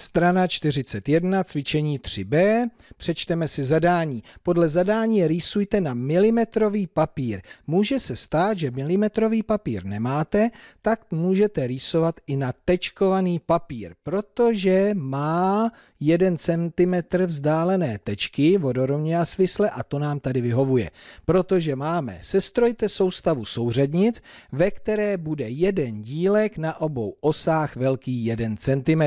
Strana 41, cvičení 3b, přečteme si zadání. Podle zadání rýsujte na milimetrový papír. Může se stát, že milimetrový papír nemáte, tak můžete rýsovat i na tečkovaný papír, protože má 1 cm vzdálené tečky vodorovně a svisle a to nám tady vyhovuje. Protože máme, sestrojte soustavu souřadnic, ve které bude jeden dílek na obou osách velký 1 cm.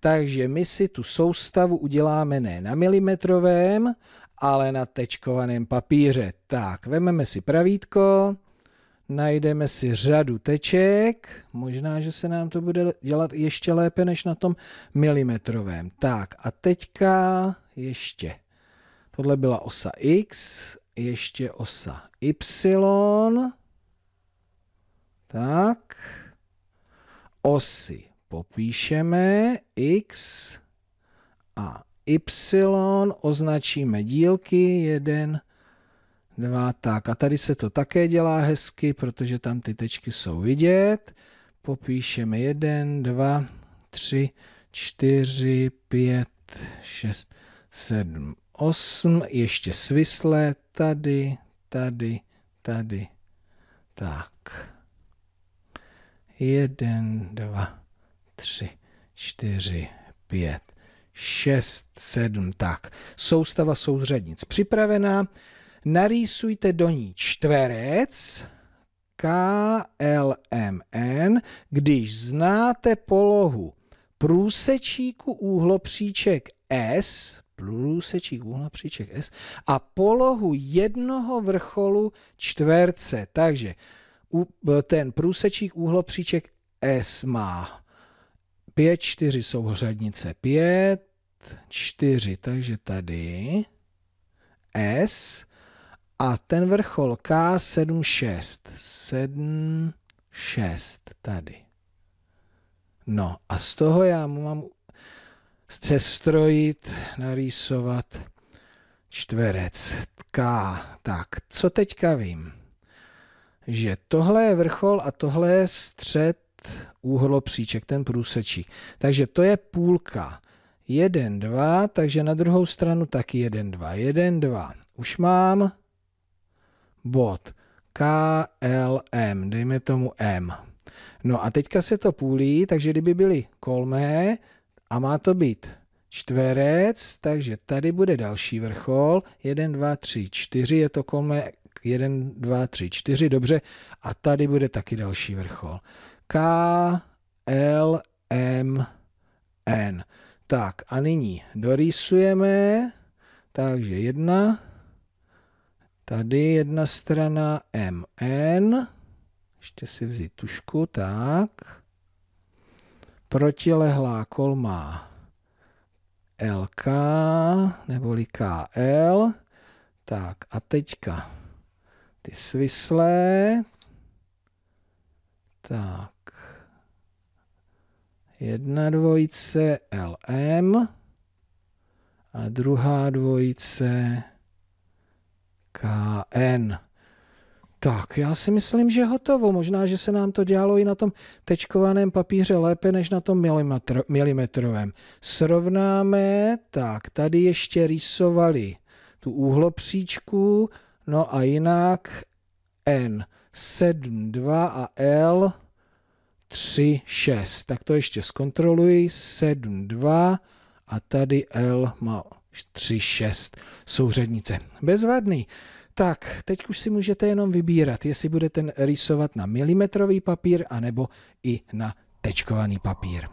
Tak takže my si tu soustavu uděláme ne na milimetrovém, ale na tečkovaném papíře. Tak, vememe si pravítko, najdeme si řadu teček, možná, že se nám to bude dělat ještě lépe než na tom milimetrovém. Tak a teďka ještě. Tohle byla osa X, ještě osa Y. Tak. Osy popíšeme x a y, označíme dílky 1, 2, tak. A tady se to také dělá hezky, protože tam ty tečky jsou vidět. Popíšeme 1, 2, 3, 4, 5, 6, 7, 8. Ještě svislé, Tady, tady, tady. Tak. 1, 2, tři, čtyři, pět, šest, sedm. Tak, soustava souřadnic připravená. Narýsujte do ní čtverec, KLMN, když znáte polohu průsečíku úhlopříček S, průsečík úhlopříček S a polohu jednoho vrcholu čtverce. Takže ten průsečík úhlopříček S má 5, 4 jsou souhřadnice 5, 4, takže tady S a ten vrchol K 7, 6, 7, 6 tady. No a z toho já mu mám sestrojit, narýsovat čtverec K. Tak, co teďka vím? Že tohle je vrchol a tohle je střed úhlopříček, ten průsečík. Takže to je půlka. 1, 2, takže na druhou stranu taky 1, 2. 1, 2. Už mám bod K, L, M. dejme tomu M. No a teďka se to půlí, takže kdyby byly kolmé a má to být čtverec, takže tady bude další vrchol, 1, 2, 3, 4, je to kolmé, 1, 2, 3, 4, dobře, a tady bude taky další vrchol. K, L, M, N. Tak a nyní dorýsujeme, takže jedna, tady jedna strana M, N, ještě si vzít tušku, tak, protilehlá kolma K, neboli KL, tak a teďka ty svislé, tak jedna dvojice LM a druhá dvojice KN. Tak, já si myslím, že hotovo. Možná, že se nám to dělalo i na tom tečkovaném papíře lépe, než na tom milimetr, milimetrovém. Srovnáme, tak, tady ještě rýsovali tu úhlopříčku, no a jinak N, 7, 2 a L, 3, 6. Tak to ještě zkontroluji. 7, 2 a tady L má 3, 6 souřadnice. Bezvadný. Tak, teď už si můžete jenom vybírat, jestli budete rýsovat na milimetrový papír anebo i na tečkovaný papír.